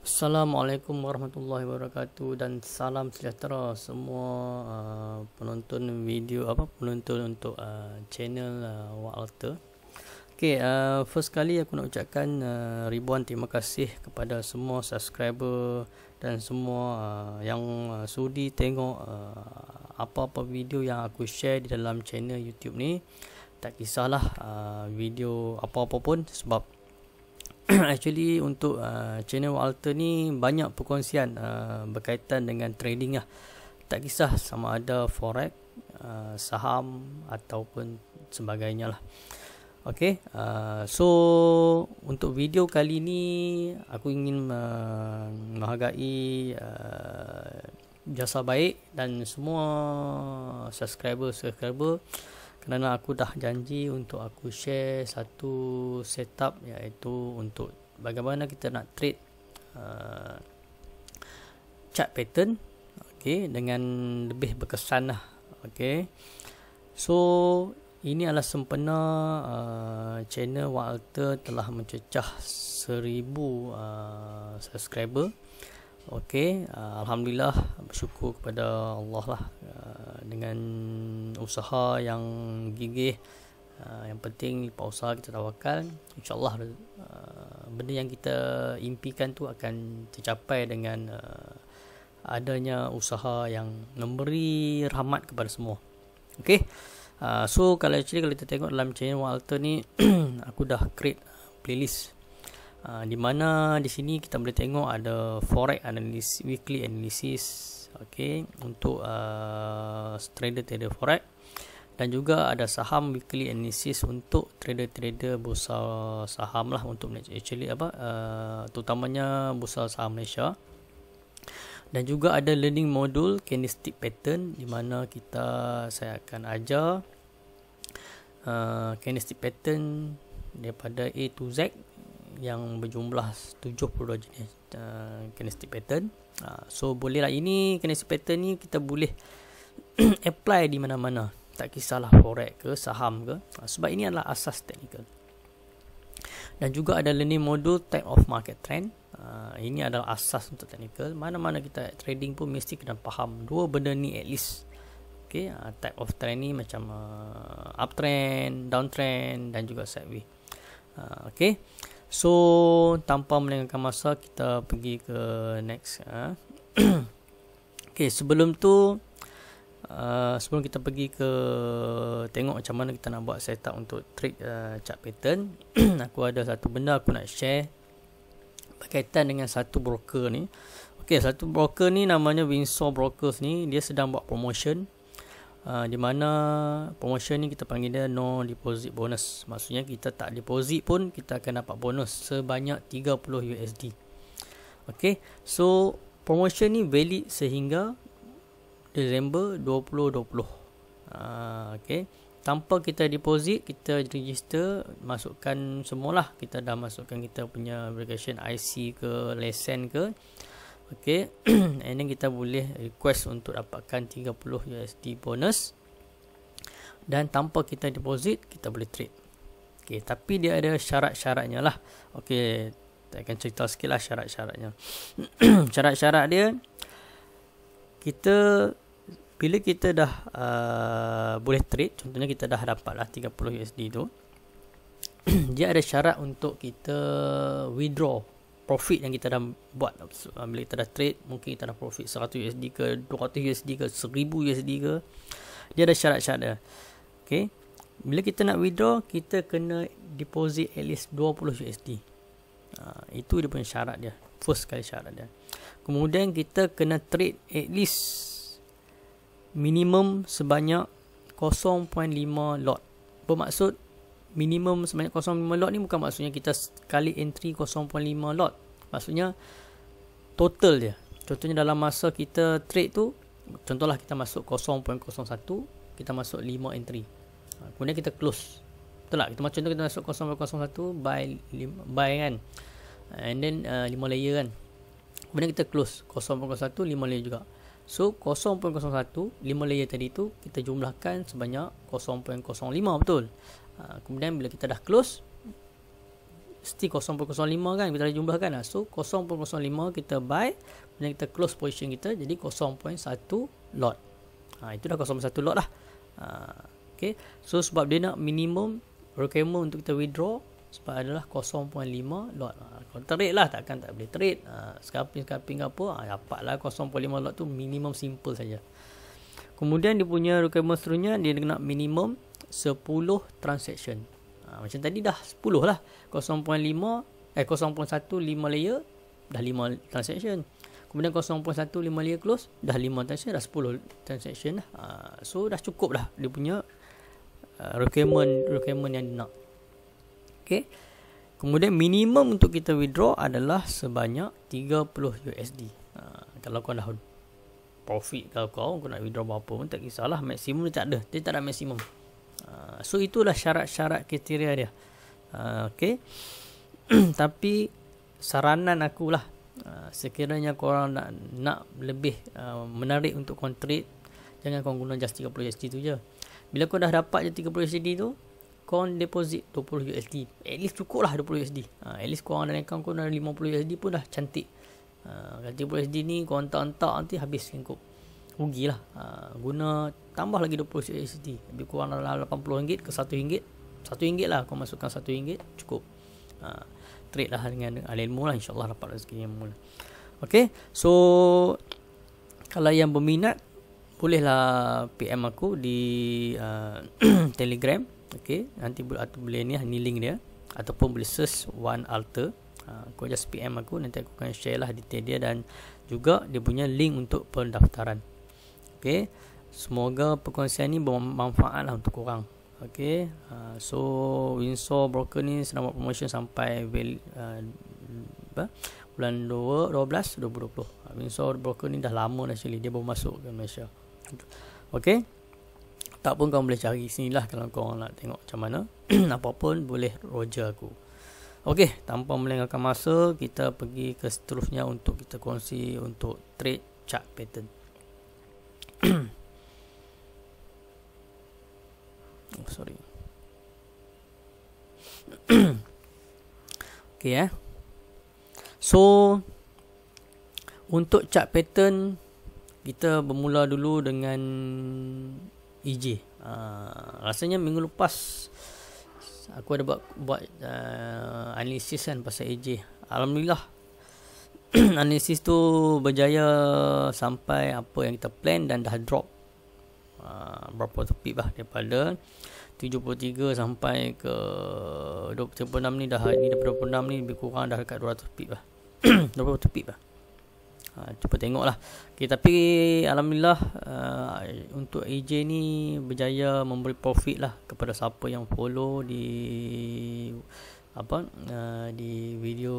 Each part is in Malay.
Assalamualaikum warahmatullahi wabarakatuh dan salam sejahtera semua uh, penonton video apa penonton untuk uh, channel uh, Waalta. Okey, uh, first kali aku nak ucapkan uh, ribuan terima kasih kepada semua subscriber dan semua uh, yang uh, sudi tengok uh, apa-apa video yang aku share di dalam channel YouTube ni. Tak kisahlah uh, video apa-apa pun sebab actually untuk uh, channel Walter ni banyak perkongsian uh, berkaitan dengan trading lah. Tak kisah sama ada forex, uh, saham ataupun sebagainya lah. Okay, uh, so untuk video kali ni aku ingin uh, menghargai uh, jasa baik dan semua subscriber-subscriber. subscriber subscriber kerana aku dah janji untuk aku share satu setup iaitu untuk bagaimana kita nak trade uh, chart pattern okay, dengan lebih berkesan lah okay. so ini adalah sempena uh, channel Walter telah mencecah seribu uh, subscriber okay. uh, alhamdulillah bersyukur kepada Allah lah uh, dengan usaha yang gigih Uh, yang penting lipat usaha kita tawakal insyaallah uh, benda yang kita impikan tu akan tercapai dengan uh, adanya usaha yang memberi rahmat kepada semua okey uh, so kalau actually kalau kita tengok dalam channel Walter ni aku dah create playlist uh, di mana di sini kita boleh tengok ada forex analysis weekly analysis okey untuk uh, trader trader forex dan juga ada saham weekly analysis untuk trader trader bursa saham lah untuk actually apa uh, terutamanya bursa saham Malaysia dan juga ada learning module candlestick pattern di mana kita saya akan ajar uh, candlestick pattern daripada A to Z yang berjumlah 72 jenis uh, candlestick pattern Ha, so bolehlah ini kinesis pattern ni kita boleh apply di mana-mana tak kisahlah forex ke saham ke ha, sebab ini adalah asas technical dan juga ada learning module type of market trend ha, ini adalah asas untuk technical mana-mana kita trading pun mesti kena faham dua benda ni at least okay, type of trend ni macam uh, uptrend, downtrend dan juga sideways okay. So tanpa melengahkan masa kita pergi ke next ha. Okay sebelum tu Uh, sebelum kita pergi ke tengok macam mana kita nak buat setup untuk trick uh, chart pattern aku ada satu benda aku nak share berkaitan dengan satu broker ni Okay satu broker ni namanya Windsor Brokers ni dia sedang buat promotion Ah, di mana promotion ni kita panggil dia no deposit bonus maksudnya kita tak deposit pun kita akan dapat bonus sebanyak 30 USD okey so promotion ni valid sehingga Disember 2020 uh, ah, okey tanpa kita deposit kita register masukkan semualah kita dah masukkan kita punya verification IC ke lesen ke Okay. And then kita boleh request untuk dapatkan 30 USD bonus. Dan tanpa kita deposit, kita boleh trade. Okay. Tapi dia ada syarat-syaratnya lah. Okay. Saya akan cerita sikit lah syarat-syaratnya. Syarat-syarat dia. Kita bila kita dah uh, boleh trade contohnya kita dah dapatlah 30 USD tu dia ada syarat untuk kita withdraw profit yang kita dah buat ah, bila kita dah trade mungkin kita dah profit 100 USD ke 200 USD ke 1000 USD ke dia ada syarat-syarat dia okay. bila kita nak withdraw kita kena deposit at least 20 USD uh, itu dia punya syarat dia first kali syarat dia kemudian kita kena trade at least minimum sebanyak 0.5 lot bermaksud minimum sebanyak 0.5 lot ni bukan maksudnya kita sekali entry 0.5 lot maksudnya total dia contohnya dalam masa kita trade tu contohlah kita masuk 0.01 kita masuk 5 entry ha, kemudian kita close betul tak kita macam tu kita masuk 0.01 buy buy kan and then uh, 5 layer kan kemudian kita close 0.01 5 layer juga so 0.01 5 layer tadi tu kita jumlahkan sebanyak 0.05 betul Ah, kemudian bila kita dah close mesti 0.05 kan kita dah jumlahkan lah. so 0.05 kita buy kemudian kita close position kita jadi 0.1 lot ha, itu dah 0.1 lot lah ha, ok so sebab dia nak minimum requirement untuk kita withdraw sebab adalah 0.5 lot ha, kalau trade lah takkan tak boleh trade ha, scalping scalping apa ha, dapat lah 0.5 lot tu minimum simple saja Kemudian dia punya requirement seterusnya dia nak minimum 10 transaction. Ha, macam tadi dah 10 lah. 0.5 eh 0.1 lima layer dah 5 transaction. Kemudian 0.1 lima layer close dah 5 transaction dah 10 transaction lah. Ha, so dah cukup dah dia punya uh, requirement requirement yang dia nak. Okay. Kemudian minimum untuk kita withdraw adalah sebanyak 30 USD. Ha, kalau kau dah profit kau kau kau nak withdraw berapa pun tak kisahlah maksimum dia tak ada. Dia tak ada maksimum. Ah, so itulah syarat-syarat kriteria dia. Uh, ah, okay. Tapi saranan aku lah. Uh, ah, sekiranya korang nak nak lebih uh, menarik untuk kontrit jangan kau guna just 30 USD tu je bila korang dah dapat je 30 USD tu kau deposit 20 USD at least cukup lah 20 USD uh, at least korang dalam account kau dah 50 USD pun dah cantik uh, 30 USD ni korang hantar-hantar nanti habis lingkup rugi lah ha, guna tambah lagi 20 USD lebih kurang dalam RM80 ke RM1 RM1 lah kau masukkan rm ringgit cukup ha, trade lah dengan alilmu lah insyaAllah dapat rezeki yang mula ok so kalau yang berminat bolehlah PM aku di uh, telegram ok nanti atau boleh ni lah ni link dia ataupun boleh search one alter Uh, ha, kau just PM aku nanti aku akan share lah detail dia dan juga dia punya link untuk pendaftaran. Okay. Semoga perkongsian ni bermanfaat lah untuk korang. Okay. Uh, ah, so, Windsor Broker ni sedang buat promotion sampai uh, bulan 2, 12, 2020. Windsor Broker ni dah lama actually. Dia baru masuk ke Malaysia. Okay. Tak pun kau boleh cari sini lah kalau kau nak tengok macam mana. Apapun boleh roja aku. Okey, tanpa melengahkan masa, kita pergi ke seterusnya untuk kita kongsi untuk trade chart pattern. oh, sorry. okay eh. So untuk chart pattern kita bermula dulu dengan EJ. Uh, ah, rasanya minggu lepas aku ada buat buat uh, analisis kan pasal EJ. Alhamdulillah analisis tu berjaya sampai apa yang kita plan dan dah drop uh, berapa tepi lah daripada 73 sampai ke 26 ni dah ni daripada 26 ni lebih kurang dah dekat 200 tepi lah 200 tepi lah uh, cuba tengok lah okay, tapi Alhamdulillah uh, untuk AJ ni berjaya memberi profit lah kepada siapa yang follow di apa uh, di video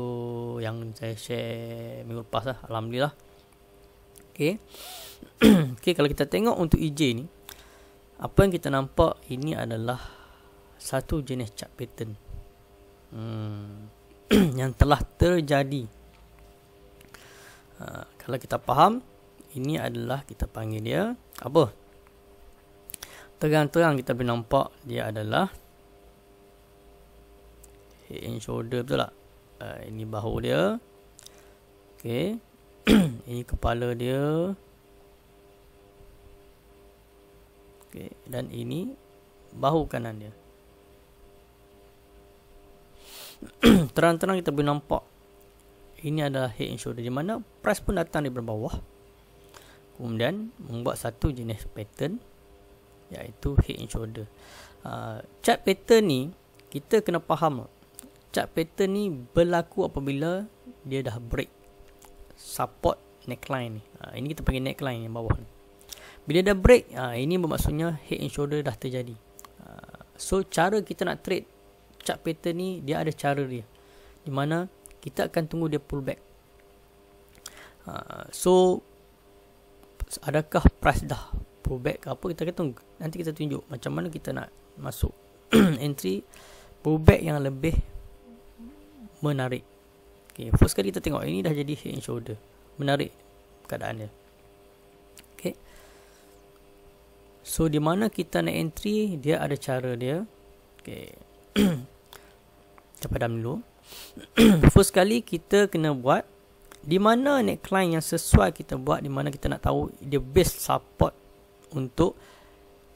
yang saya share minggu lepas lah alhamdulillah okey okey kalau kita tengok untuk EJ ni apa yang kita nampak ini adalah satu jenis chart pattern hmm. yang telah terjadi uh, kalau kita faham ini adalah kita panggil dia apa terang-terang kita boleh nampak dia adalah head and shoulder betul tak uh, ini bahu dia ok ini kepala dia ok dan ini bahu kanan dia terang-terang kita boleh nampak ini adalah head and shoulder di mana press pun datang daripada bawah kemudian membuat satu jenis pattern iaitu head and shoulder uh, ah, chart pattern ni kita kena faham chart pattern ni berlaku apabila dia dah break support neckline ni. Ha, ini kita panggil neckline yang bawah ni. Bila dah break, ha, ini bermaksudnya head and shoulder dah terjadi. Ha, so, cara kita nak trade chart pattern ni, dia ada cara dia. Di mana kita akan tunggu dia pull back. Ha, so, adakah price dah pull back ke apa? Kita akan tunggu. Nanti kita tunjuk macam mana kita nak masuk entry pull back yang lebih menarik okay, first kali kita tengok ini dah jadi head and shoulder menarik keadaan dia okay. so di mana kita nak entry dia ada cara dia okay. kita padam dulu first kali kita kena buat di mana neckline yang sesuai kita buat di mana kita nak tahu dia best support untuk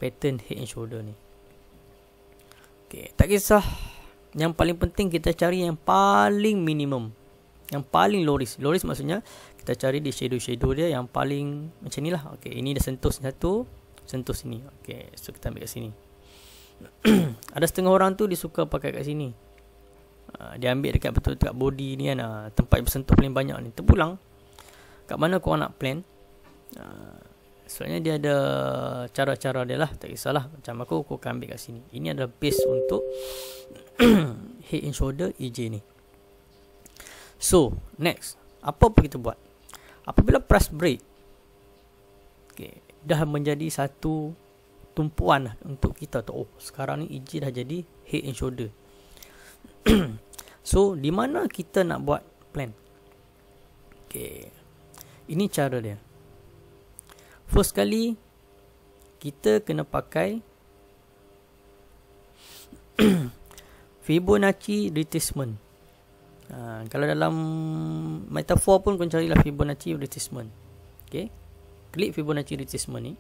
pattern head and shoulder ni Okay, tak kisah yang paling penting kita cari yang paling minimum. Yang paling low risk. Low risk maksudnya kita cari di shadow-shadow dia yang paling macam ni lah. Okay, ini dah sentuh satu. Sentuh sini. Okay, so kita ambil kat sini. Ada setengah orang tu dia suka pakai kat sini. Ah, dia ambil dekat betul dekat body ni kan. Ah, tempat yang bersentuh paling banyak ni. Terpulang. Kat mana korang nak plan. Ah, Sebenarnya dia ada cara-cara dia lah Tak kisahlah macam aku, aku akan ambil kat sini Ini adalah base untuk head and shoulder EJ ni So, next Apa pun kita buat Apabila press break okay, Dah menjadi satu tumpuan lah untuk kita tu. Oh, sekarang ni EJ dah jadi head and shoulder. so, di mana kita nak buat plan? Okay. Ini cara dia. First kali kita kena pakai Fibonacci retracement. Ha, kalau dalam metafor pun kau carilah Fibonacci retracement. Okay, Klik Fibonacci retracement ni.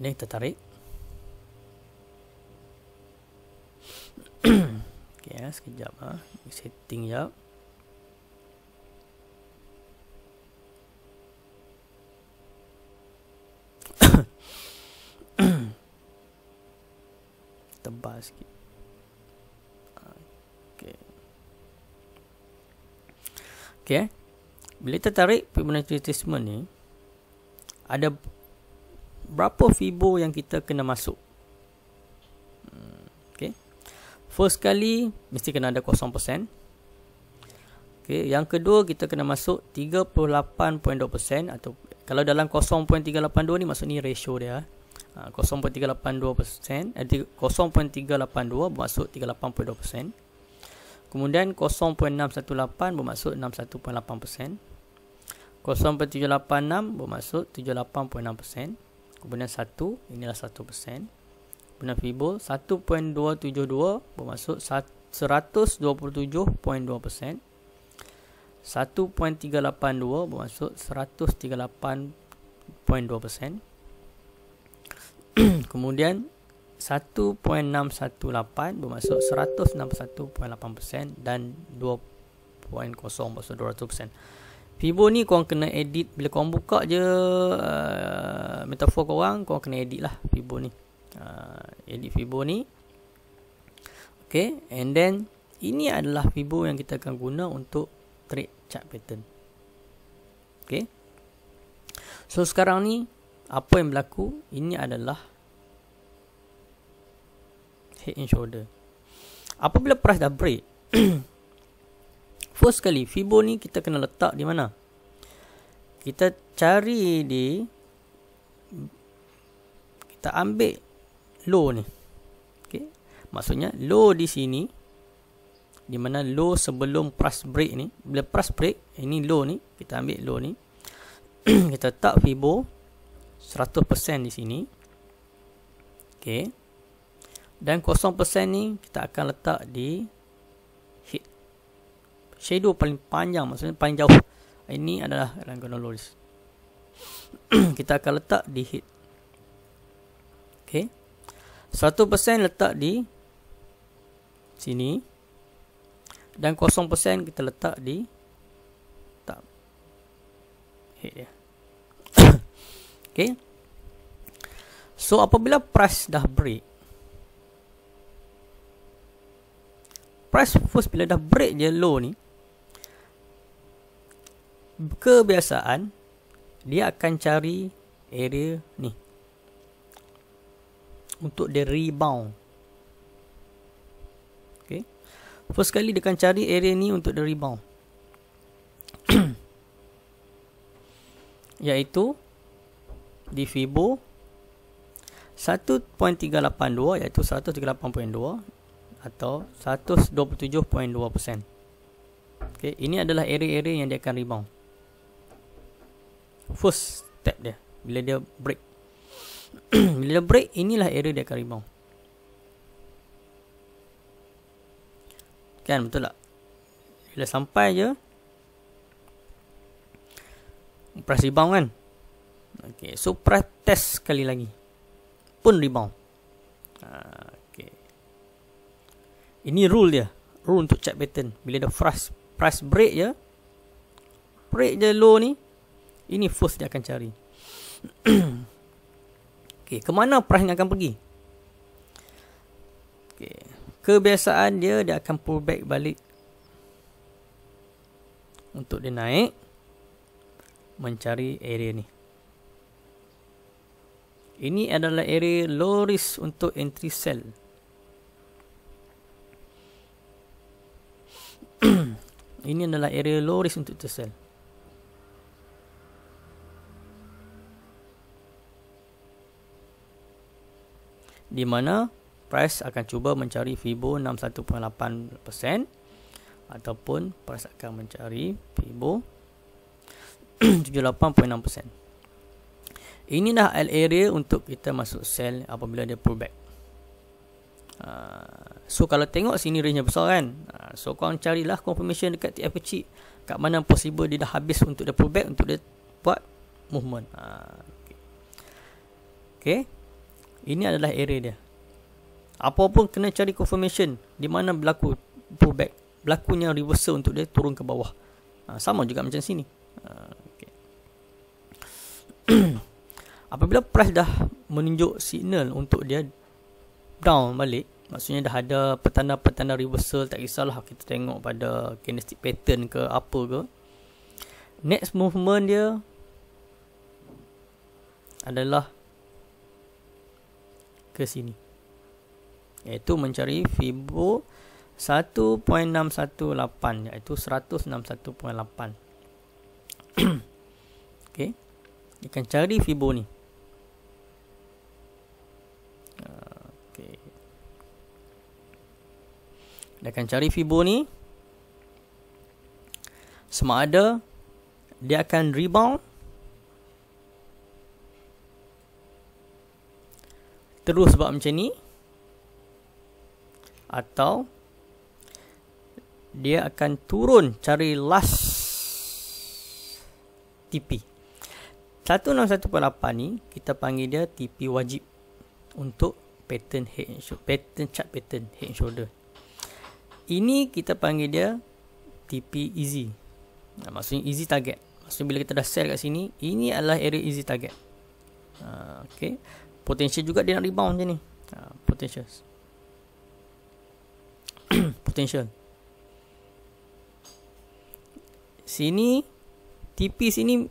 Ni kita tarik. okay, ya, sekejap ah. Ha. Setting jap. tebal sikit ah, Okay Okay eh. Bila tertarik Pemenatritisman ni Ada Berapa fibo yang kita kena masuk hmm, Okay First kali Mesti kena ada 0% Okay. Yang kedua kita kena masuk 38.2% atau kalau dalam 0.382 ni maksud ni ratio dia eh uh, 0.382% 0.382 bermaksud 38.2% kemudian 0.618 bermaksud 61.8% 0.786 bermaksud 78.6% kemudian 1 inilah 1% kemudian fibo 1.272 bermaksud 127.2% 1.382 bermaksud kemudian 1.618 bermaksud 161.8% dan 2.0 bermaksud 200%. Fibo ni kau kena edit bila kau buka je uh, metafor korang korang kena edit lah Fibo ni. Uh, edit Fibo ni. Okay and then ini adalah Fibo yang kita akan guna untuk trade chart pattern. okey So sekarang ni apa yang berlaku? Ini adalah head and shoulder apabila price dah break first kali fibo ni kita kena letak di mana kita cari di kita ambil low ni Okay, maksudnya low di sini di mana low sebelum price break ni bila price break ini low ni kita ambil low ni kita tak fibo 100% di sini Okay dan 0% ni kita akan letak di hit. shadow paling panjang maksudnya paling jauh ini adalah rangka lurus kita akan letak di hit okey 1% letak di sini dan 0% kita letak di tak hit dia okey so apabila price dah break price first bila dah break je low ni kebiasaan dia akan cari area ni untuk dia rebound Okay First kali dia akan cari area ni untuk dia rebound Iaitu Di Fibo 1.382 Iaitu atau 127.2%. Okey, ini adalah area-area yang dia akan rebound. First step dia bila dia break. bila dia break inilah area dia akan rebound. Kan betul tak? Bila sampai je Press rebound kan Okay So press test sekali lagi Pun rebound ah, ini rule dia. Rule untuk chart pattern. Bila ada price price break je. Break je low ni. Ini first dia akan cari. okay, ke mana price ni akan pergi? Okay. Kebiasaan dia, dia akan pull back balik. Untuk dia naik. Mencari area ni. Ini adalah area low risk untuk entry sell. ini adalah area low risk untuk tersel. Di mana price akan cuba mencari FIBO 61.8% ataupun price akan mencari FIBO 78.6%. Ini dah area untuk kita masuk sell apabila dia pullback. Ah, so kalau tengok sini range nya besar kan uh, so korang carilah confirmation dekat TF kecil kat mana possible dia dah habis untuk dia pullback untuk dia buat movement ah, okay. ini adalah area dia apa pun kena cari confirmation di mana berlaku pullback berlakunya reversal untuk dia turun ke bawah sama juga macam sini Apabila price dah menunjuk signal untuk dia down balik maksudnya dah ada petanda-petanda reversal tak kisahlah kita tengok pada candlestick pattern ke apa ke next movement dia adalah ke sini iaitu mencari fibo 1.618 iaitu 161.8 okey dia akan cari fibo ni ah. Dia akan cari fibonacci ni. Sama ada dia akan rebound terus buat macam ni atau dia akan turun cari last TP. 16188 ni kita panggil dia TP wajib untuk pattern head and shoulder pattern chart pattern head and shoulder ini kita panggil dia TP easy. Nah, maksudnya easy target. Maksudnya bila kita dah sell kat sini, ini adalah area easy target. Uh, okay. Potential juga dia nak rebound macam ni. Uh, potential. potential. Sini, TP sini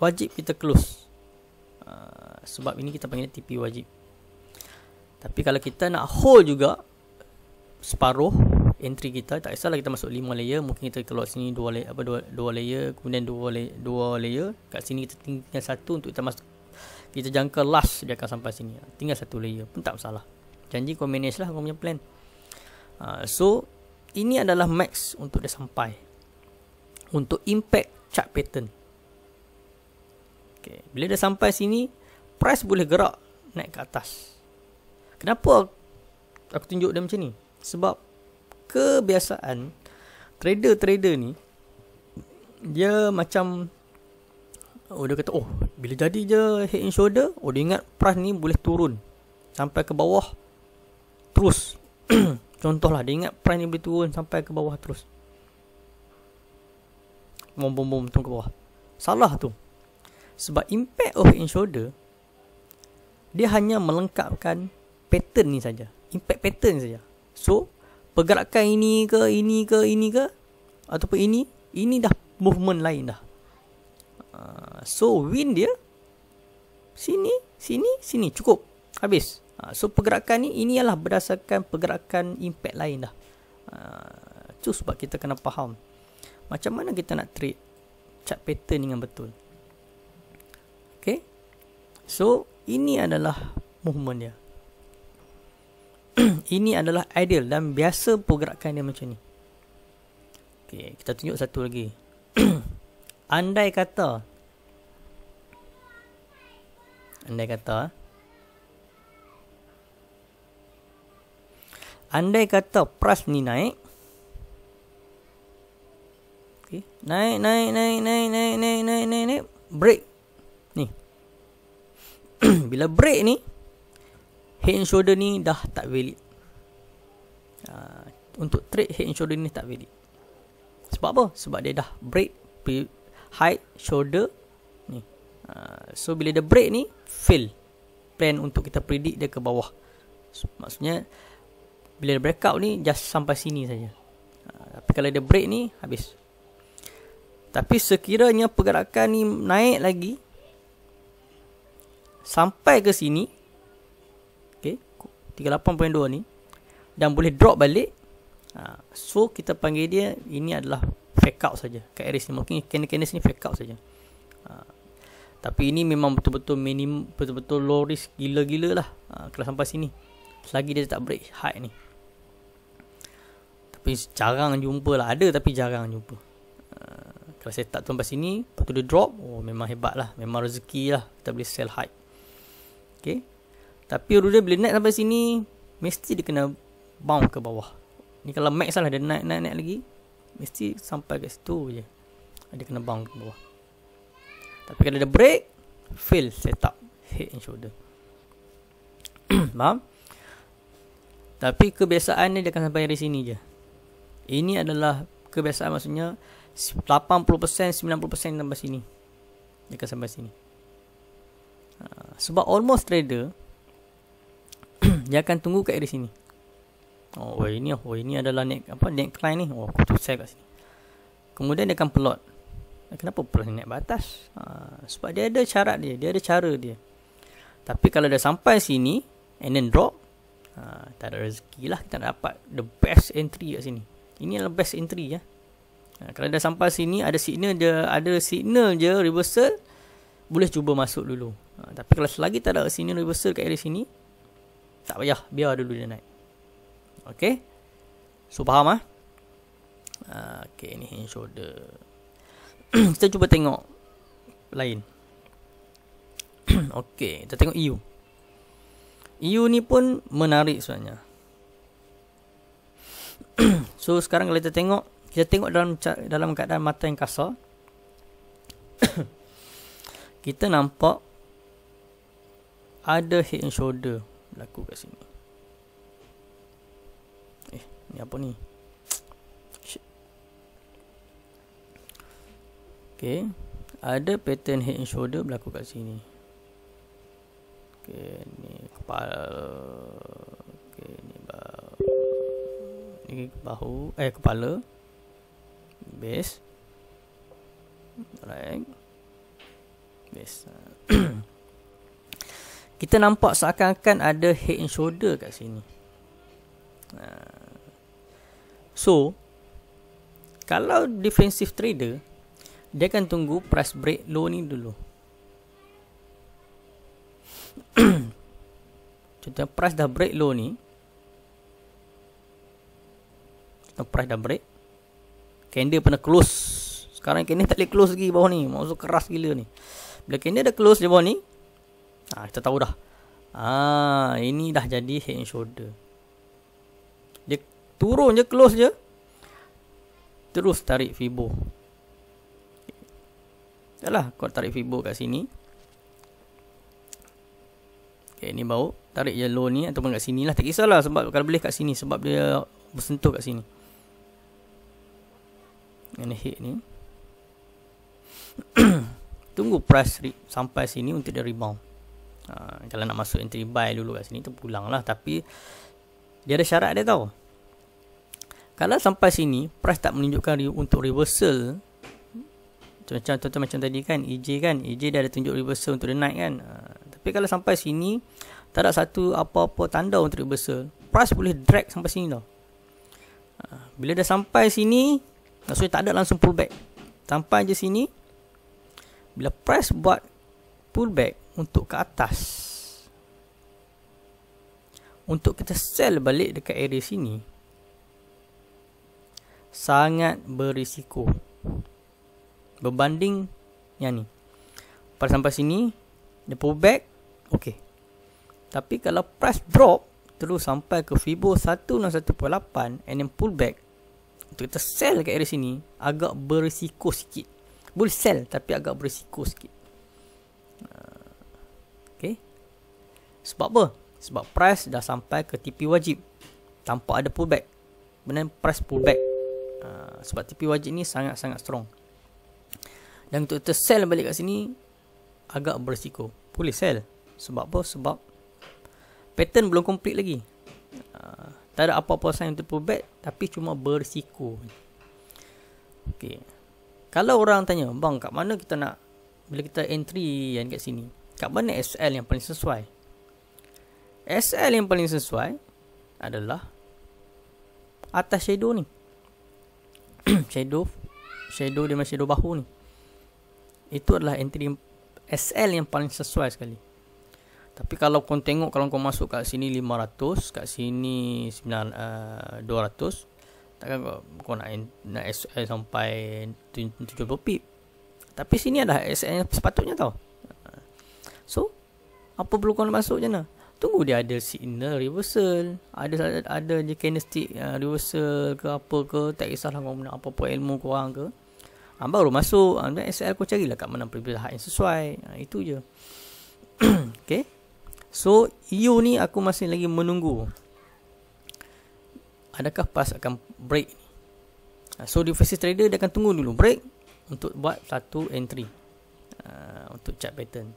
wajib kita close. Uh, sebab ini kita panggil TP wajib. Tapi kalau kita nak hold juga, separuh entry kita tak kisahlah kita masuk lima layer mungkin kita keluar sini dua layer apa dua dua layer kemudian dua layer dua layer kat sini kita tinggal satu untuk kita masuk kita jangka last dia akan sampai sini ha, tinggal satu layer pun tak masalah janji kau manage lah kau punya plan uh, so ini adalah max untuk dia sampai untuk impact chart pattern okay. bila dia sampai sini price boleh gerak naik ke atas kenapa aku tunjuk dia macam ni sebab kebiasaan trader-trader ni dia macam oh dia kata oh bila jadi je head and shoulder oh dia ingat price ni boleh turun sampai ke bawah terus contohlah dia ingat price ni boleh turun sampai ke bawah terus bom bom bom turun ke bawah salah tu sebab impact of head and shoulder dia hanya melengkapkan pattern ni saja impact pattern saja so pergerakan ini ke ini ke ini ke ataupun ini ini dah movement lain dah uh, so wind dia sini sini sini cukup habis uh, so pergerakan ni ini ialah berdasarkan pergerakan impact lain dah uh, tu sebab kita kena faham macam mana kita nak treat chart pattern dengan betul okay so ini adalah movement dia ini adalah ideal dan biasa pergerakan dia macam ni. Okey, kita tunjuk satu lagi. andai kata andai kata andai kata price ni naik okey naik naik naik naik naik naik naik naik break ni bila break ni head and shoulder ni dah tak valid uh, untuk trade head and shoulder ni tak valid sebab apa sebab dia dah break height shoulder ni uh, so bila dia break ni fail plan untuk kita predict dia ke bawah so, maksudnya bila dia breakout ni just sampai sini saja uh, tapi kalau dia break ni habis tapi sekiranya pergerakan ni naik lagi sampai ke sini 38.2 ni dan boleh drop balik ha, so kita panggil dia ini adalah fake out saja kat Aries ni mungkin kena-kena ni fake out saja ha, tapi ini memang betul-betul minim betul-betul low risk gila-gila lah ha, kalau sampai sini selagi dia tak break high ni tapi jarang jumpa lah ada tapi jarang jumpa ha, kalau saya tak tumpah sini lepas tu dia drop oh, memang hebat lah memang rezeki lah kita boleh sell high Okay. Tapi roda dia bila naik sampai sini Mesti dia kena bound ke bawah Ni kalau max lah dia naik naik naik lagi Mesti sampai kat situ je Dia kena bound ke bawah Tapi kalau dia break Fail setup Head and shoulder Faham? Tapi kebiasaan ni dia akan sampai dari sini je Ini adalah kebiasaan maksudnya 80% 90% sampai sini Dia akan sampai sini uh, Sebab almost trader dia akan tunggu kat area sini. Oh, oh ini oh, ini adalah neck apa neck line ni. Oh, aku tu save kat sini. Kemudian dia akan plot. Eh, kenapa plot ni naik batas? Ha, sebab dia ada syarat dia, dia ada cara dia. Tapi kalau dah sampai sini and then drop, ha, tak ada rezeki lah kita dapat the best entry kat sini. Ini adalah best entry ya. Ha, kalau dah sampai sini ada signal dia, ada signal je reversal boleh cuba masuk dulu. Ha, tapi kalau selagi tak ada signal reversal kat area sini, tak payah Biar dulu dia naik Okay So faham ah? Ha? Okay ni hand shoulder Kita cuba tengok Lain Okay Kita tengok EU EU ni pun menarik sebenarnya So sekarang kalau kita tengok Kita tengok dalam dalam keadaan mata yang kasar Kita nampak Ada head and shoulder berlaku kat sini Eh, ni apa ni? Shit. Okay Ada pattern head and shoulder berlaku kat sini Okay, ni kepala Okay, ni bahu Ni bahu, eh kepala Base Right Base ha. kita nampak seakan-akan ada head and shoulder kat sini. Ha. So, kalau defensive trader, dia akan tunggu price break low ni dulu. Contohnya price dah break low ni. Contoh price dah break. Candle pernah close. Sekarang candle tak boleh close lagi bawah ni. Maksud keras gila ni. Bila candle dah close di bawah ni, Ha, kita tahu dah. Ah, ha, ini dah jadi head and shoulder. Dia turun je close je. Terus tarik fibo. lah, kau tarik fibo kat sini. Okay, ni bau. Tarik je low ni ataupun kat sini lah. Tak kisahlah sebab kalau boleh kat sini. Sebab dia bersentuh kat sini. Ini hit ni. Tunggu price sampai sini untuk dia rebound. Ha, kalau nak masuk entry buy dulu kat sini tu pulang lah tapi dia ada syarat dia tau kalau sampai sini price tak menunjukkan re- untuk reversal macam contoh macam tadi kan EJ kan EJ dah ada tunjuk reversal untuk dia naik kan uh, tapi kalau sampai sini tak ada satu apa-apa tanda untuk reversal price boleh drag sampai sini tau uh, bila dah sampai sini maksudnya tak ada langsung pullback sampai je sini bila price buat pullback untuk ke atas untuk kita sell balik dekat area sini sangat berisiko berbanding yang ni pada sampai sini dia pull back ok tapi kalau price drop terus sampai ke Fibo 1.618 and then pull back untuk kita sell kat area sini agak berisiko sikit boleh sell tapi agak berisiko sikit Sebab apa? Sebab price dah sampai ke TP wajib Tanpa ada pullback Kemudian price pullback uh, Sebab TP wajib ni sangat-sangat strong Dan untuk kita sell balik kat sini Agak berisiko Boleh sell Sebab apa? Sebab Pattern belum complete lagi uh, Tak ada apa-apa sign untuk pullback Tapi cuma berisiko Okay Kalau orang tanya Bang kat mana kita nak Bila kita entry yang kat sini Kat mana SL yang paling sesuai SL yang paling sesuai adalah atas shadow ni. shadow shadow dia masih shadow bahu ni. Itu adalah entry SL yang paling sesuai sekali. Tapi kalau kau tengok kalau kau masuk kat sini 500, kat sini 9 uh, 200, takkan kau, kau nak nak SL sampai 70 pip. Tapi sini ada SL yang sepatutnya tau. So apa perlu kau nak masuk je nak? tunggu dia ada signal reversal ada ada je kinestik uh, reversal ke apa ke tak kisahlah kau nak apa-apa ilmu kau orang ke ha, baru masuk ah, ambil SL kau carilah kat mana pilih yang sesuai ha, itu je Okay, so EU ni aku masih lagi menunggu adakah pas akan break So diversity trader dia akan tunggu dulu break untuk buat satu entry uh, untuk chart pattern.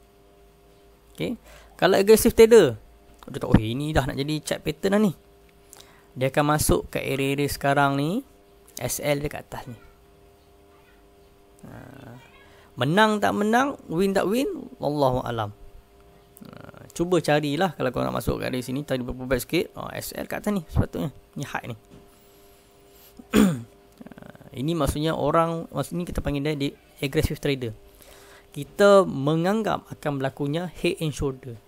Okay. Kalau aggressive trader dia tahu, oh ini dah nak jadi chat pattern lah ni Dia akan masuk ke area-area sekarang ni SL dekat atas ni ha. Menang tak menang Win tak win alam ha. Cuba carilah Kalau kau nak masuk ke area sini Tadi berapa baik sikit oh, ha, SL kat atas ni Sepatutnya Ni high ni Ini maksudnya orang Maksud ni kita panggil dia, di Aggressive trader Kita menganggap Akan berlakunya Head and shoulder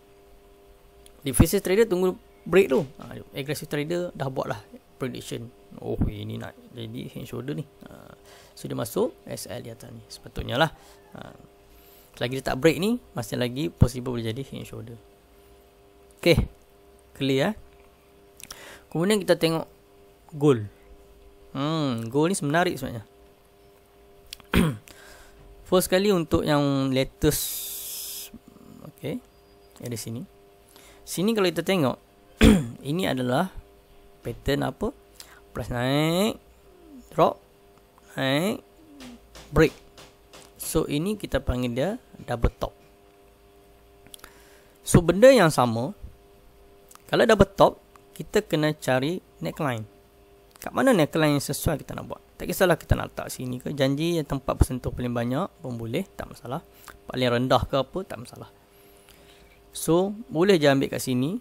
defensive trader tunggu break tu ha, aggressive trader dah buat lah prediction oh ini nak jadi hand shoulder ni ha, so dia masuk SL di atas ni sepatutnya lah ha, selagi dia tak break ni masih lagi possible boleh jadi hand shoulder Okay, clear eh? kemudian kita tengok goal hmm, goal ni menarik sebenarnya first kali untuk yang latest okay, ada sini Sini kalau kita tengok Ini adalah Pattern apa Plus naik Drop Naik Break So ini kita panggil dia Double top So benda yang sama Kalau double top Kita kena cari neckline Kat mana neckline yang sesuai kita nak buat Tak kisahlah kita nak letak sini ke Janji yang tempat bersentuh paling banyak pun boleh Tak masalah Paling rendah ke apa tak masalah So boleh je ambil kat sini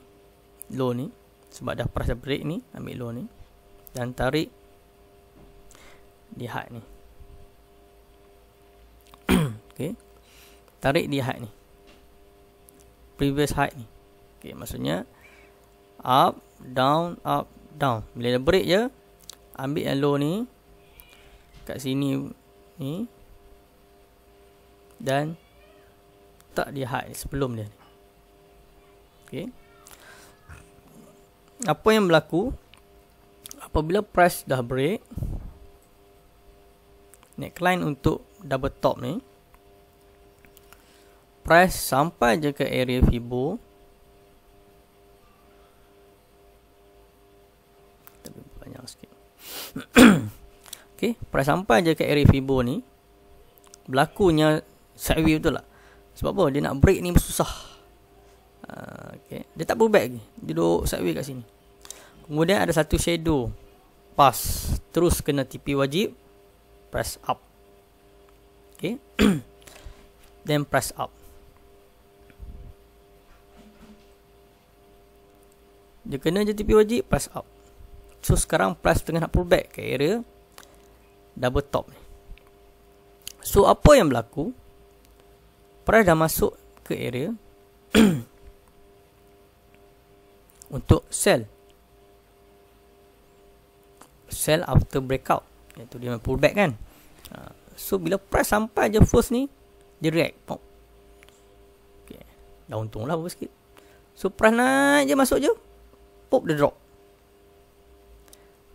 Low ni Sebab dah price break ni Ambil low ni Dan tarik Di high ni Okay Tarik di high ni Previous high ni Okay maksudnya Up Down Up Down Bila dia break je Ambil yang low ni Kat sini Ni Dan Tak di high sebelum dia ni Okay. Apa yang berlaku apabila price dah break neckline untuk double top ni price sampai je ke area fibo tapi panjang sikit okey price sampai je ke area fibo ni berlakunya sideways betul lah. tak sebab apa dia nak break ni susah Ah, okay. Dia tak pullback lagi Duduk sideway kat sini Kemudian ada satu shadow Pass Terus kena TP wajib Press up Okay Then press up Dia kena je TP wajib Press up So sekarang press tengah nak back ke area Double top ni So apa yang berlaku Press dah masuk ke area untuk sell sell after breakout iaitu dia pullback kan ha, so bila price sampai je first ni dia react pop okey dah untunglah apa sikit so price naik je masuk je pop dia drop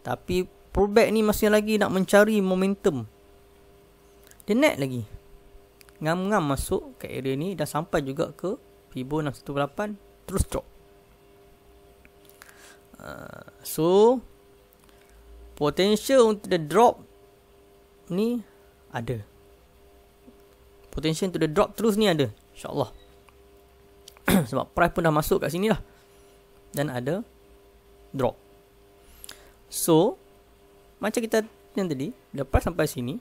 tapi pullback ni masih lagi nak mencari momentum dia naik lagi ngam-ngam masuk ke area ni dan sampai juga ke Fibo 618, terus drop Uh, so potential untuk the drop ni ada potential untuk the drop terus ni ada insyaallah sebab price pun dah masuk kat sini lah dan ada drop so macam kita yang tadi lepas sampai sini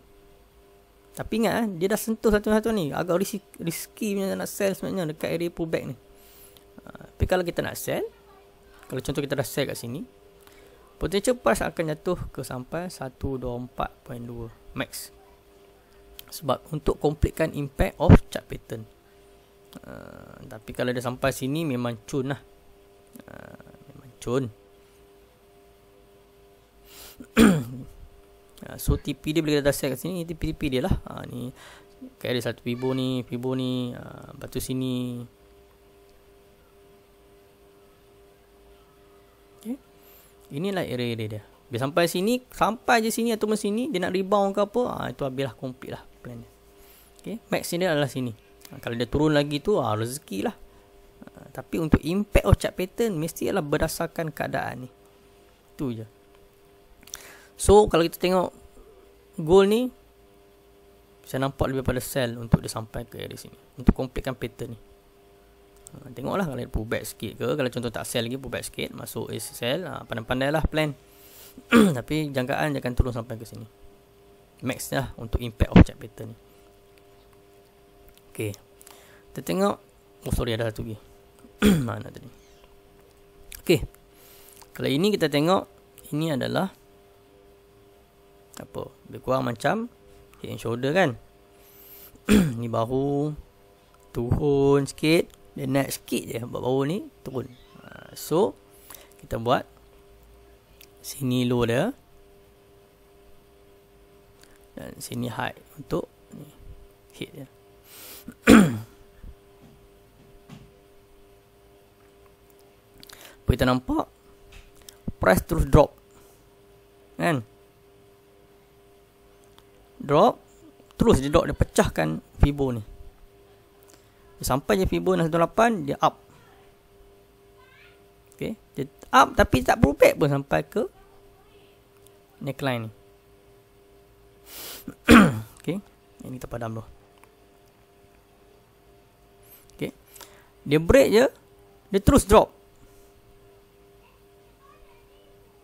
tapi ingat eh, dia dah sentuh satu-satu ni agak risky, risky punya nak sell sebenarnya dekat area pullback ni uh, tapi kalau kita nak sell kalau contoh kita dah sell kat sini potential price akan jatuh ke sampai 124.2 max sebab untuk completekan impact of chart pattern uh, tapi kalau dah sampai sini memang cun lah uh, memang cun ah, so TP dia bila kita dah set kat sini TP-TP dia lah ha, ni kayak ada satu fibo ni fibo ni uh, batu sini Okay. Eh? Inilah area-area dia. Bila sampai sini, sampai je sini ataupun sini, dia nak rebound ke apa, ha, itu habislah, complete lah plan dia. Okay. Max dia adalah sini. Ha, kalau dia turun lagi tu, ha, rezeki lah. Ha, tapi untuk impact of chart pattern, mesti adalah berdasarkan keadaan ni. Itu je. So, kalau kita tengok goal ni, saya nampak lebih pada sell untuk dia sampai ke area sini. Untuk completekan pattern ni. Ha, tengoklah kalau dia pullback sikit ke Kalau contoh tak sell lagi pullback sikit Masuk is sell ha, Pandai-pandailah plan Tapi jangkaan jangan terus sampai ke sini Max lah untuk impact of chart pattern Okay Kita tengok Oh sorry ada satu lagi Mana tadi Okay Kalau ini kita tengok Ini adalah Apa Lebih kurang macam Head and shoulder kan Ni bahu Turun sikit dia naik sikit je buat bau ni turun. Ha, so kita buat sini low dia. Dan sini high untuk ni hit dia. kita nampak price terus drop kan drop terus dia drop dia pecahkan fibo ni Sampai je fibo 618 Dia up Okay Dia up tapi tak perfect pun sampai ke Neckline ni Okay Ini terpadam tu Okay Dia break je Dia terus drop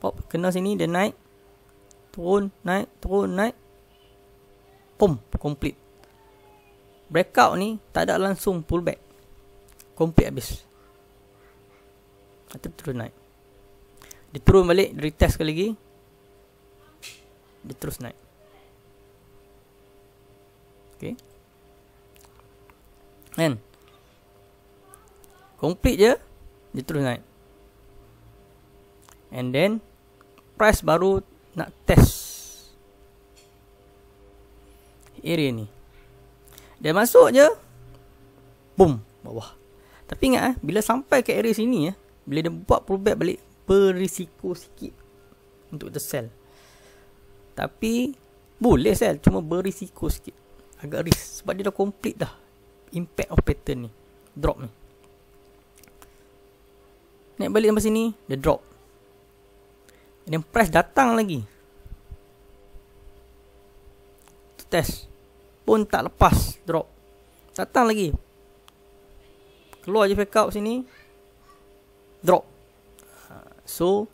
Pop kena sini dia naik Turun naik turun naik Pum complete breakout ni tak ada langsung pullback. Complete habis. Atau terus naik. Dia turun balik, retest sekali lagi. Dia terus naik. Okay. Kan? Complete je, dia terus naik. And then, price baru nak test area ni. Dia masuk je Boom Bawah Tapi ingat eh Bila sampai ke area sini eh Bila dia buat pullback balik Berisiko sikit Untuk kita sell Tapi Boleh sell Cuma berisiko sikit Agak risk Sebab dia dah complete dah Impact of pattern ni Drop ni Naik balik sampai sini Dia drop Dan price datang lagi To test pun tak lepas drop. Datang lagi. Keluar je fake out sini. Drop. Ha, so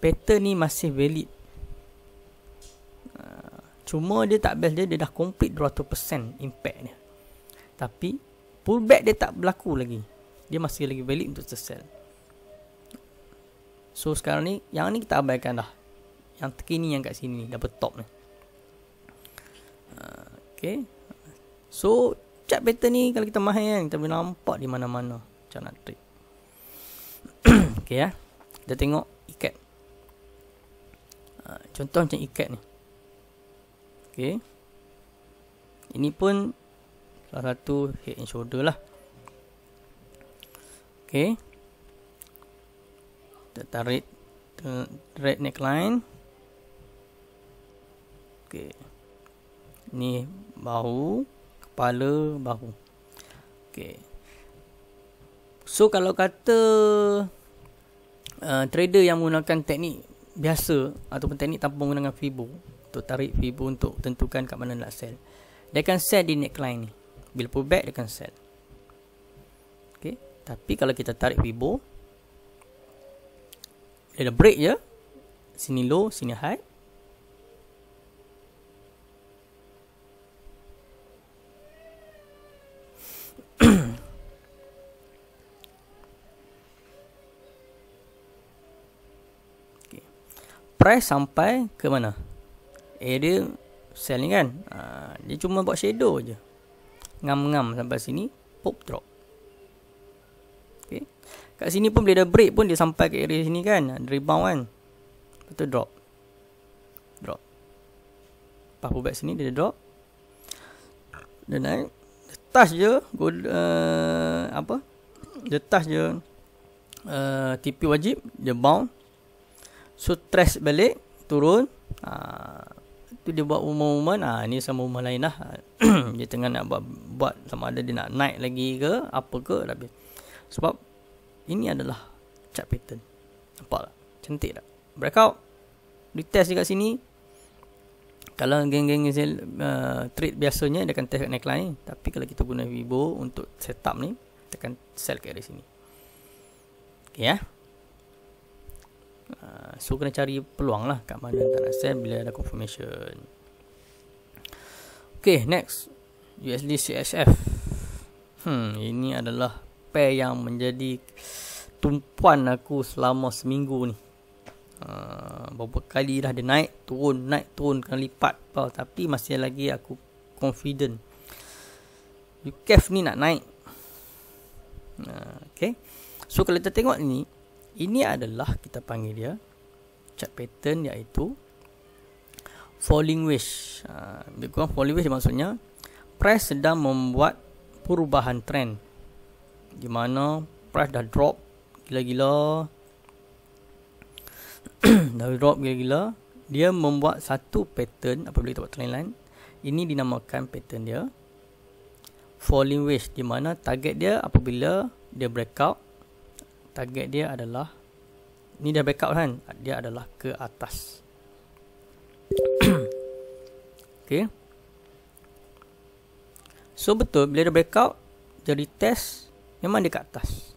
pattern ni masih valid. Ha, cuma dia tak best dia dia dah complete 200% impact dia. Tapi pullback dia tak berlaku lagi. Dia masih lagi valid untuk sell. So sekarang ni yang ni kita abaikan dah. Yang terkini yang kat sini dah top ni. Okay. So, chart pattern ni kalau kita mahir kan, kita boleh nampak di mana-mana. Macam nak trade. okay ya. Kita tengok ikat. Ah, contoh macam ikat ni. Okay. Ini pun salah satu head and shoulder lah. Okay. Kita tarik eh, red neckline. Okay ni bahu kepala bahu okey so kalau kata uh, trader yang menggunakan teknik biasa ataupun teknik tanpa menggunakan fibo untuk tarik fibo untuk tentukan kat mana nak sell dia akan sell di neckline ni bila back dia akan sell okey tapi kalau kita tarik fibo dia break je sini low sini high Price sampai ke mana? Area eh, cell ni kan. Ha, dia cuma buat shadow je. Ngam-ngam sampai sini. Pop drop. Okay. Kat sini pun bila dia break pun dia sampai ke area sini kan. Ah, rebound kan. Lepas tu drop. Drop. Lepas pull back sini dia drop. Dia naik. Dia touch je. Go, uh, eh, apa? Dia touch je. Uh, eh, TP wajib. Dia bounce. So stress balik Turun ha, Tu dia buat umuman-umuman ha, ah, Ni sama umuman lain lah Dia tengah nak buat, buat Sama ada dia nak naik lagi ke Apa ke lebih. Sebab Ini adalah Chart pattern Nampak tak? Cantik tak? Breakout Retest dekat sini kalau geng-geng uh, ah, trade biasanya dia akan test kat neckline tapi kalau kita guna Vibo untuk setup ni tekan sell kat area sini. Okey ya. Ah, so kena cari peluang lah kat mana tak nak sell bila ada confirmation Okay, next USD CSF hmm ini adalah pair yang menjadi tumpuan aku selama seminggu ni uh, ah, beberapa kali dah dia naik turun naik turun kena lipat oh, tapi masih lagi aku confident UKF ni nak naik uh, ok so kalau kita tengok ni ini adalah kita panggil dia chart pattern iaitu falling wedge. Ha, Lebih kurang falling wedge maksudnya price sedang membuat perubahan trend. Di mana price dah drop gila-gila. dah drop gila-gila. Dia membuat satu pattern apabila kita buat trend line. Ini dinamakan pattern dia falling wedge di mana target dia apabila dia breakout target dia adalah ni dah backup kan dia adalah ke atas okey so betul bila dia backup jadi test memang dekat atas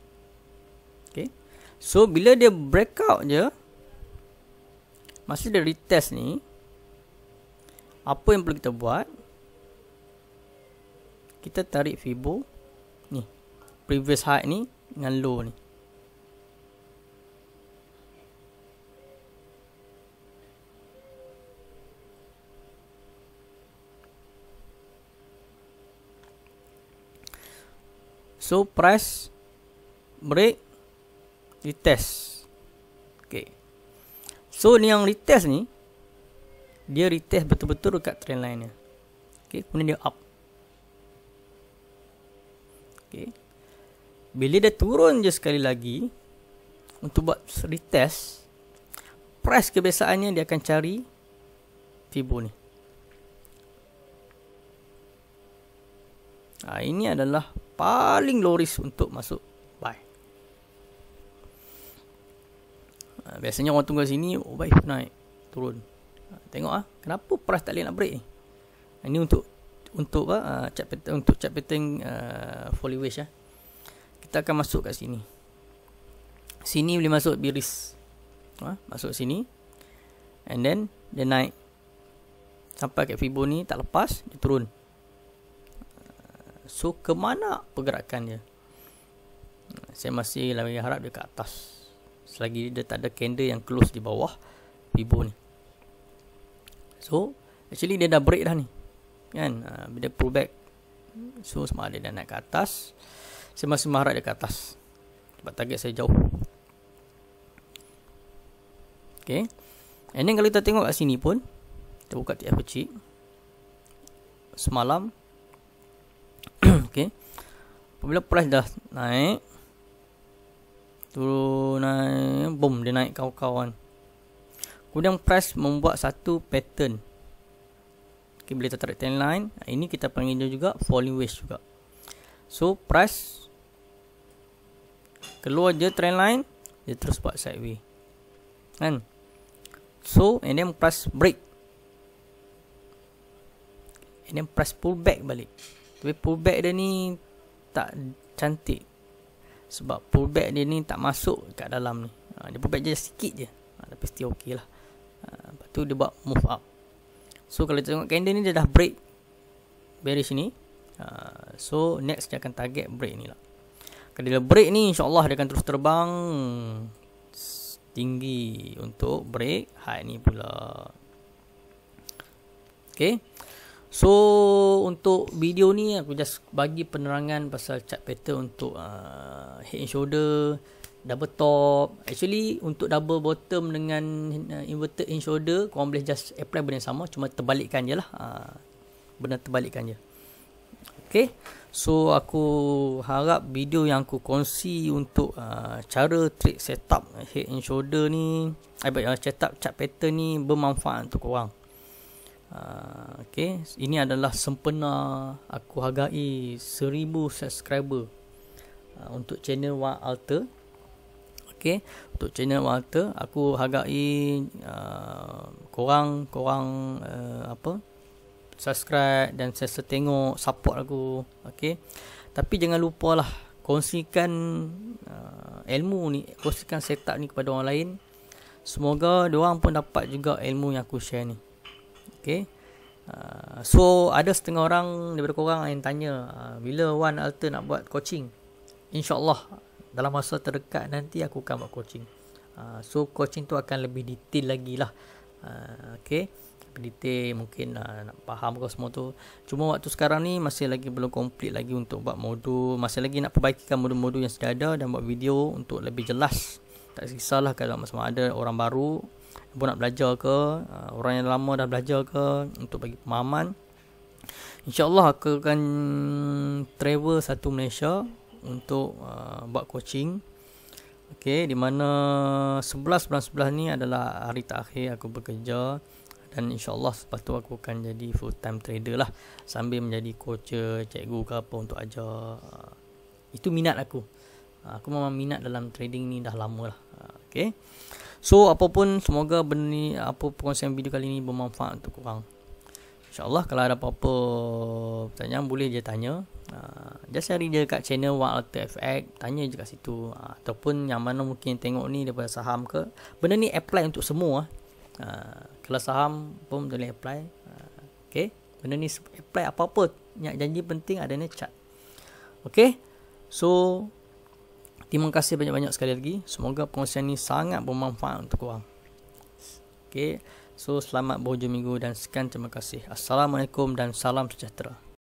okey so bila dia breakout je masa dia retest ni apa yang perlu kita buat kita tarik fibo ni previous high ni dengan low ni So press brake retest. Okey. So ni yang retest ni dia retest betul-betul dekat trend line dia. Okey, kemudian dia up. Okey. Bila dia turun je sekali lagi untuk buat retest, price kebiasaannya dia akan cari fibo ni. Ah ini adalah paling loris untuk masuk buy. Ah, biasanya orang tunggu sini, oh baik, naik, turun. Ah, tengok ah, kenapa price tak boleh nak break ni? Ah, ini untuk untuk apa? Uh, chapter, untuk chapter uh, folly wish ah. Kita akan masuk kat sini. Sini boleh masuk biris. Ha? masuk sini. And then dia naik sampai kat fibo ni tak lepas, dia turun. So ke mana pergerakan hmm, Saya masih lagi harap dia ke atas Selagi dia tak ada candle yang close di bawah Fibo ni So actually dia dah break dah ni Kan Bila ah, Dia pull back So sama ada dia naik ke atas Saya masih mengharap dia ke atas Sebab target saya jauh Okay And then kalau kita tengok kat sini pun Kita buka TF kecil Semalam okey apabila price dah naik turun naik boom dia naik kawan-kawan kemudian price membuat satu pattern okey boleh tarik trend line ini kita panggil dia juga falling wedge juga so price keluar je trend line dia terus buat sideway kan so and then price break and then price pull back balik tapi pullback dia ni tak cantik. Sebab pullback dia ni tak masuk kat dalam ni. Ha, dia pullback je sikit je. Ha, tapi still okey lah. Ha, lepas tu dia buat move up. So kalau tengok candle ni dia dah break bearish ni. Ha, so next dia akan target break ni lah. Kalau dia break ni insyaAllah dia akan terus terbang tinggi untuk break high ni pula. Okay. So untuk video ni aku just bagi penerangan pasal chart pattern untuk uh, head and shoulder, double top. Actually untuk double bottom dengan uh, inverted head shoulder, kau boleh just apply benda yang sama cuma terbalikkan je lah. Uh, benda terbalikkan je. Okay. So aku harap video yang aku kongsi untuk uh, cara trick setup head and shoulder ni, eh, apa uh, yang setup chart pattern ni bermanfaat untuk korang. Ah, okay. Ini adalah sempena aku hargai seribu subscriber uh, untuk channel Wan Alter. Okay. Untuk channel Wan Alter, aku hargai uh, korang, korang uh, apa? subscribe dan saya tengok support aku Okay, tapi jangan lupalah kongsikan uh, ilmu ni kongsikan setup ni kepada orang lain semoga dia pun dapat juga ilmu yang aku share ni Okay. Uh, so ada setengah orang daripada korang yang tanya uh, bila Wan Alter nak buat coaching. InsyaAllah dalam masa terdekat nanti aku akan buat coaching. Uh, so coaching tu akan lebih detail lagi lah. Uh, okay. detail mungkin uh, nak faham kau semua tu. Cuma waktu sekarang ni masih lagi belum complete lagi untuk buat modul. Masih lagi nak perbaikikan modul-modul yang sudah ada dan buat video untuk lebih jelas. Tak kisahlah kalau macam ada orang baru Ibu nak belajar ke uh, Orang yang lama dah belajar ke Untuk bagi pemahaman InsyaAllah aku akan Travel satu Malaysia Untuk uh, buat coaching Okay, di mana 11 bulan sebelah ni adalah hari terakhir aku bekerja dan insyaAllah selepas tu aku akan jadi full time trader lah sambil menjadi coach, cikgu ke apa untuk ajar itu minat aku uh, aku memang minat dalam trading ni dah lama lah uh, okay. So apapun semoga benda ni apa perkongsian video kali ni bermanfaat untuk korang. Allah kalau ada apa-apa pertanyaan boleh je tanya. Uh, just je kat channel Wang Alter FX. Tanya je kat situ. Uh, ataupun yang mana mungkin tengok ni daripada saham ke. Benda ni apply untuk semua. Uh, kalau saham pun boleh apply. Uh, okay. Benda ni apply apa-apa. Yang janji penting adanya chat. Okay. So Terima kasih banyak-banyak sekali lagi. Semoga pengusian ini sangat bermanfaat untuk korang. Okay. So, selamat berhujung minggu dan sekian terima kasih. Assalamualaikum dan salam sejahtera.